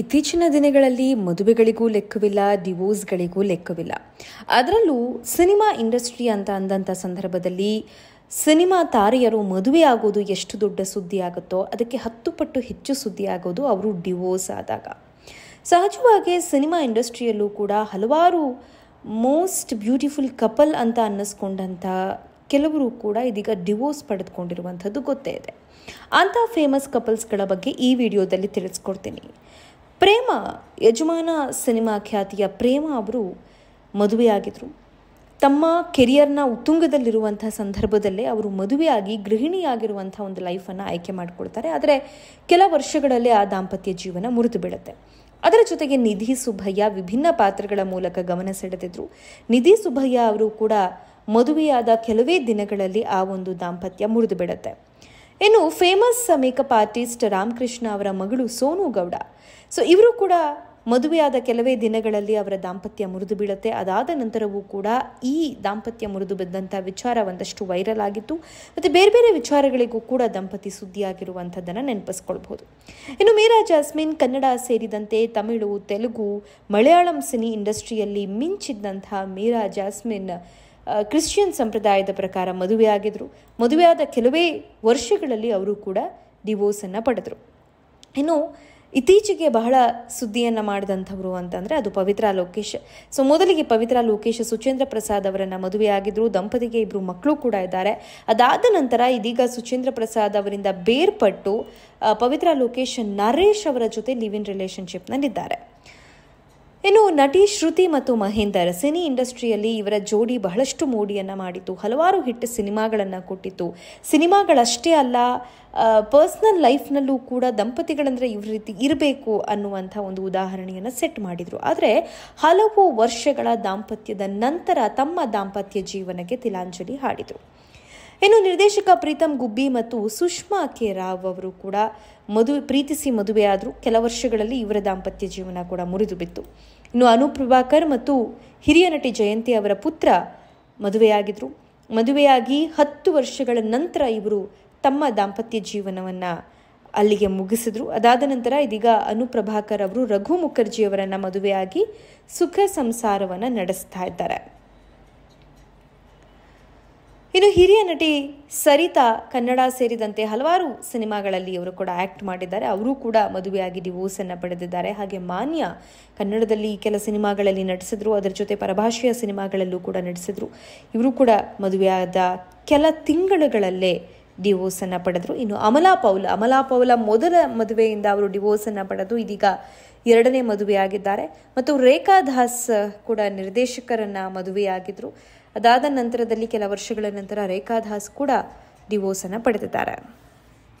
ಇತ್ತೀಚಿನ ದಿನಗಳಲ್ಲಿ ಮದುವೆಗಳಿಗೂ ಲೆಕ್ಕವಿಲ್ಲ ಡಿವೋರ್ಸ್ಗಳಿಗೂ ಲೆಕ್ಕವಿಲ್ಲ ಅದರಲ್ಲೂ ಸಿನಿಮಾ ಇಂಡಸ್ಟ್ರಿ ಅಂತ ಅಂದಂಥ ಸಂದರ್ಭದಲ್ಲಿ ಸಿನಿಮಾ ತಾರೆಯರು ಮದುವೆ ಆಗೋದು ಎಷ್ಟು ದೊಡ್ಡ ಸುದ್ದಿ ಆಗುತ್ತೋ ಅದಕ್ಕೆ ಹತ್ತು ಪಟ್ಟು ಹೆಚ್ಚು ಸುದ್ದಿ ಆಗೋದು ಅವರು ಡಿವೋರ್ಸ್ ಆದಾಗ ಸಹಜವಾಗಿ ಸಿನಿಮಾ ಇಂಡಸ್ಟ್ರಿಯಲ್ಲೂ ಕೂಡ ಹಲವಾರು ಮೋಸ್ಟ್ ಬ್ಯೂಟಿಫುಲ್ ಕಪಲ್ ಅಂತ ಅನ್ನಿಸ್ಕೊಂಡಂಥ ಕೆಲವರು ಕೂಡ ಇದೀಗ ಡಿವೋರ್ಸ್ ಪಡೆದುಕೊಂಡಿರುವಂಥದ್ದು ಗೊತ್ತೇ ಇದೆ ಅಂಥ ಫೇಮಸ್ ಕಪಲ್ಸ್ಗಳ ಬಗ್ಗೆ ಈ ವಿಡಿಯೋದಲ್ಲಿ ತಿಳಿಸ್ಕೊಡ್ತೀನಿ ಪ್ರೇಮ ಯಜಮಾನ ಸಿನಿಮಾ ಖ್ಯಾತಿಯ ಪ್ರೇಮ ಅವರು ಮದುವೆಯಾಗಿದ್ದರು ತಮ್ಮ ಕೆರಿಯರ್ನ ಉತ್ತುಂಗದಲ್ಲಿರುವಂಥ ಸಂದರ್ಭದಲ್ಲೇ ಅವರು ಮದುವೆಯಾಗಿ ಗೃಹಿಣಿಯಾಗಿರುವಂಥ ಒಂದು ಲೈಫನ್ನು ಆಯ್ಕೆ ಮಾಡಿಕೊಳ್ತಾರೆ ಆದರೆ ಕೆಲ ವರ್ಷಗಳಲ್ಲೇ ಆ ದಾಂಪತ್ಯ ಜೀವನ ಮುರಿದು ಬೀಳುತ್ತೆ ಅದರ ಜೊತೆಗೆ ನಿಧಿ ಸುಬ್ಬಯ್ಯ ವಿಭಿನ್ನ ಪಾತ್ರಗಳ ಮೂಲಕ ಗಮನ ಸೆಳೆದಿದ್ರು ನಿಧಿ ಸುಬ್ಬಯ್ಯ ಅವರು ಕೂಡ ಮದುವೆಯಾದ ಕೆಲವೇ ದಿನಗಳಲ್ಲಿ ಆ ಒಂದು ದಾಂಪತ್ಯ ಮುರಿದು ಬಿಡುತ್ತೆ ಇನ್ನು ಫೇಮಸ್ ಮೇಕಪ್ ಆರ್ಟಿಸ್ಟ್ ರಾಮಕೃಷ್ಣ ಅವರ ಮಗಳು ಸೋನು ಗೌಡ ಸೊ ಇವರು ಕೂಡ ಮದುವೆಯಾದ ಕೆಲವೇ ದಿನಗಳಲ್ಲಿ ಅವರ ದಾಂಪತ್ಯ ಮುರಿದು ಬೀಳುತ್ತೆ ಅದಾದ ನಂತರವೂ ಕೂಡ ಈ ದಾಂಪತ್ಯ ಮುರಿದು ಬಿದ್ದಂಥ ವಿಚಾರ ಒಂದಷ್ಟು ವೈರಲ್ ಆಗಿತ್ತು ಮತ್ತು ಬೇರೆ ಬೇರೆ ವಿಚಾರಗಳಿಗೂ ಕೂಡ ದಂಪತಿ ಸುದ್ದಿಯಾಗಿರುವಂಥದ್ದನ್ನು ನೆನಪಿಸ್ಕೊಳ್ಬಹುದು ಇನ್ನು ಮೀರಾ ಜಾಸ್ಮಿನ್ ಕನ್ನಡ ಸೇರಿದಂತೆ ತಮಿಳು ತೆಲುಗು ಮಲಯಾಳಂ ಸಿನಿ ಇಂಡಸ್ಟ್ರಿಯಲ್ಲಿ ಮಿಂಚಿದ್ದಂಥ ಮೀರಾ ಜಾಸ್ಮಿನ್ ಕ್ರಿಶ್ಚಿಯನ್ ಸಂಪ್ರದಾಯದ ಪ್ರಕಾರ ಮದುವೆಯಾಗಿದ್ದರು ಮದುವೆಯಾದ ಕೆಲವೇ ವರ್ಷಗಳಲ್ಲಿ ಅವರು ಕೂಡ ಡಿವೋರ್ಸನ್ನು ಪಡೆದರು ಇನ್ನು ಇತ್ತೀಚೆಗೆ ಬಹಳ ಸುದ್ದಿಯನ್ನು ಮಾಡಿದಂಥವ್ರು ಅಂತಂದರೆ ಅದು ಪವಿತ್ರ ಲೋಕೇಶ್ ಸೊ ಮೊದಲಿಗೆ ಪವಿತ್ರ ಲೋಕೇಶ್ ಸುಚೇಂದ್ರ ಪ್ರಸಾದ್ ಅವರನ್ನು ಮದುವೆಯಾಗಿದ್ದರು ದಂಪತಿಗೆ ಇಬ್ಬರು ಮಕ್ಕಳು ಕೂಡ ಇದ್ದಾರೆ ಅದಾದ ನಂತರ ಇದೀಗ ಸುಚೇಂದ್ರ ಪ್ರಸಾದ್ ಅವರಿಂದ ಬೇರ್ಪಟ್ಟು ಪವಿತ್ರ ಲೋಕೇಶ್ ನರೇಶ್ ಅವರ ಜೊತೆ ಲಿವ್ ಇನ್ ರಿಲೇಷನ್ಶಿಪ್ನಲ್ಲಿದ್ದಾರೆ ಇನ್ನು ನಟಿ ಶ್ರುತಿ ಮತ್ತು ಮಹೇಂದರ್ ಸಿನಿ ಇಂಡಸ್ಟ್ರಿಯಲ್ಲಿ ಇವರ ಜೋಡಿ ಬಹಳಷ್ಟು ಮೋಡಿಯನ್ನು ಮಾಡಿತು ಹಲವಾರು ಹಿಟ್ ಸಿನಿಮಾಗಳನ್ನು ಕೊಟ್ಟಿತು ಸಿನಿಮಾಗಳಷ್ಟೇ ಅಲ್ಲ ಪರ್ಸ್ನಲ್ ಲೈಫ್ನಲ್ಲೂ ಕೂಡ ದಂಪತಿಗಳಂದರೆ ಇವ್ರ ರೀತಿ ಇರಬೇಕು ಅನ್ನುವಂಥ ಒಂದು ಉದಾಹರಣೆಯನ್ನು ಸೆಟ್ ಮಾಡಿದರು ಆದರೆ ಹಲವು ವರ್ಷಗಳ ದಾಂಪತ್ಯದ ನಂತರ ತಮ್ಮ ದಾಂಪತ್ಯ ಜೀವನಕ್ಕೆ ತಿಲಾಂಜಲಿ ಹಾಡಿದರು ಇನ್ನು ನಿರ್ದೇಶಕ ಪ್ರೀತಮ್ ಗುಬ್ಬಿ ಮತ್ತು ಸುಷ್ಮಾ ಕೆ ರಾವ್ ಅವರು ಕೂಡ ಮದುವೆ ಪ್ರೀತಿಸಿ ಮದುವೆಯಾದರು ಕೆಲ ವರ್ಷಗಳಲ್ಲಿ ಇವರ ದಾಂಪತ್ಯ ಜೀವನ ಕೂಡ ಮುರಿದು ಬಿತ್ತು ಇನ್ನು ಅನುಪ್ರಭಾಕರ್ ಮತ್ತು ಹಿರಿಯ ನಟಿ ಜಯಂತಿ ಅವರ ಪುತ್ರ ಮದುವೆಯಾಗಿದ್ದರು ಮದುವೆಯಾಗಿ ಹತ್ತು ವರ್ಷಗಳ ನಂತರ ಇವರು ತಮ್ಮ ದಾಂಪತ್ಯ ಜೀವನವನ್ನು ಅಲ್ಲಿಗೆ ಮುಗಿಸಿದ್ರು ಅದಾದ ನಂತರ ಇದೀಗ ಅನುಪ್ರಭಾಕರ್ ಅವರು ರಘು ಮುಖರ್ಜಿಯವರನ್ನು ಮದುವೆಯಾಗಿ ಸುಖ ಸಂಸಾರವನ್ನು ನಡೆಸ್ತಾ ಇದ್ದಾರೆ ಇನ್ನು ಹಿರಿಯ ನಟಿ ಸರಿತಾ ಕನ್ನಡ ಸೇರಿದಂತೆ ಹಲವಾರು ಸಿನಿಮಾಗಳಲ್ಲಿ ಇವರು ಕೂಡ ಆ್ಯಕ್ಟ್ ಮಾಡಿದ್ದಾರೆ ಅವರು ಕೂಡ ಮದುವೆಯಾಗಿ ಡಿವೋರ್ಸನ್ನು ಪಡೆದಿದ್ದಾರೆ ಹಾಗೆ ಮಾನ್ಯ ಕನ್ನಡದಲ್ಲಿ ಕೆಲ ಸಿನಿಮಾಗಳಲ್ಲಿ ನಟಿಸಿದ್ರು ಅದರ ಜೊತೆ ಪರಭಾಷೆಯ ಸಿನಿಮಾಗಳಲ್ಲೂ ಕೂಡ ನಟಿಸಿದ್ರು ಇವರು ಕೂಡ ಮದುವೆಯಾದ ಕೆಲ ತಿಂಗಳುಗಳಲ್ಲೇ ಡಿವೋರ್ಸನ್ನು ಪಡೆದರು ಇನ್ನು ಅಮಲಾ ಪೌಲ್ ಅಮಲಾ ಪೌಲ ಮೊದಲ ಮದುವೆಯಿಂದ ಅವರು ಡಿವೋರ್ಸನ್ನು ಪಡೆದು ಇದೀಗ ಎರಡನೇ ಮದುವೆಯಾಗಿದ್ದಾರೆ ಮತ್ತು ರೇಖಾ ದಾಸ್ ಕೂಡ ನಿರ್ದೇಶಕರನ್ನು ಮದುವೆಯಾಗಿದ್ದರು ಅದಾದ ನಂತರದಲ್ಲಿ ಕೆಲ ವರ್ಷಗಳ ನಂತರ ರೇಖಾ ದಾಸ್ ಕೂಡ ಡಿವೋರ್ಸನ್ನು ಪಡೆದಿದ್ದಾರೆ